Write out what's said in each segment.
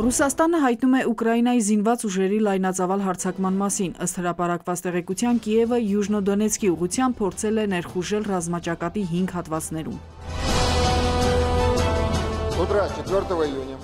Ռուսաստանը հայտնում է Ուկրաինայի զինված ուժերի լայնածավալ հարցակման մասին։ Ըստ հրապարակված տեղեկության Կիևը Յուժնոդոնեցկի ուղությամբ փորձել է ներխուժել ռազմաճակատի 5 հատվածներում։ Утро 4 июня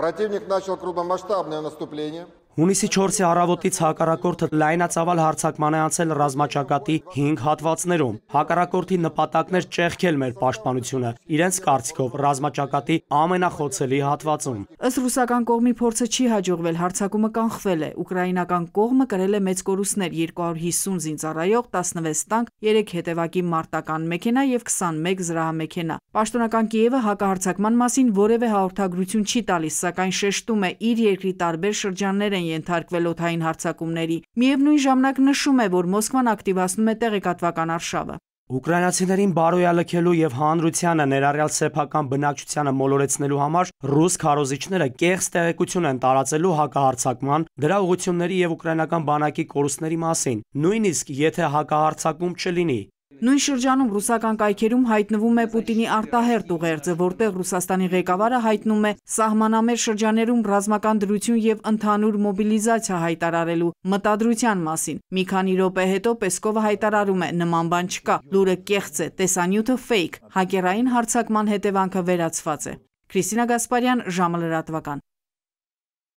противник начал крупномасштабное наступление Հունիսի 4-ի առավոտից հակառակորդը լայնածավալ հարցակման է անցել ռազմաճակատի 5 հատվածներում։ Հակառակորդի նպատակներ ճեղքել մեր պաշտպանությունը իրենց կարծիքով ռազմաճակատի ամենախոցելի հատվածում։ Ըստ ռուսական կողմի փորձը չի հաջողվել, հարցակումը կանխվել է։ Ուկրաինական կողմը կրել է մեծ կորուստներ՝ 250 զինծառայող, 16 տանկ, 3 հետևակի մարտական մեքենա եւ 21 զրահամեքենա։ Պաշտոնական Կիևը հակահարցակման մասին որևէ հաղորդագրություն չի տալիս, սակայն շեշտում է իր երկրի տարբեր շրջաններ են ենթարկվել օթային հարձակումների։ Միևնույն ժամանակ նշում է, որ Մոսկվան ակտիվացնում է տեղեկատվական արշավը։ Ուկրաինացիներին բարոյա լքելու եւ հանրությանը ներառյալ սեփական բնակչությանը մոլորեցնելու համար ռուս քարոզիչները կեղծ տեղեկություն են տարածելու հակահարցակման, դրա ուղությունների եւ ուկրաինական բանակի կորուստների մասին, նույնիսկ եթե հակահարցակում չլինի։ Նույն շրջանում ռուսական կայքերում հայտնվում է Պուտինի արտահերտ ուղերձը, որտեղ Ռուսաստանի ղեկավարը հայտնում է սահմանամեր շրջաներում ռազմական դրություն և ընդհանուր մոբիլիզացիա հայտարարելու մտադրության մասին։ Մի քանի րոպե հետո Պեսկովը հայտարարում է՝ նման բան չկա, լուրը կեղծ է, տեսանյութը ֆեյք, հակերային հարձակման հետևանքը վերացված է։ Քրիստինա Գասպարյան, ժամը լրատվական։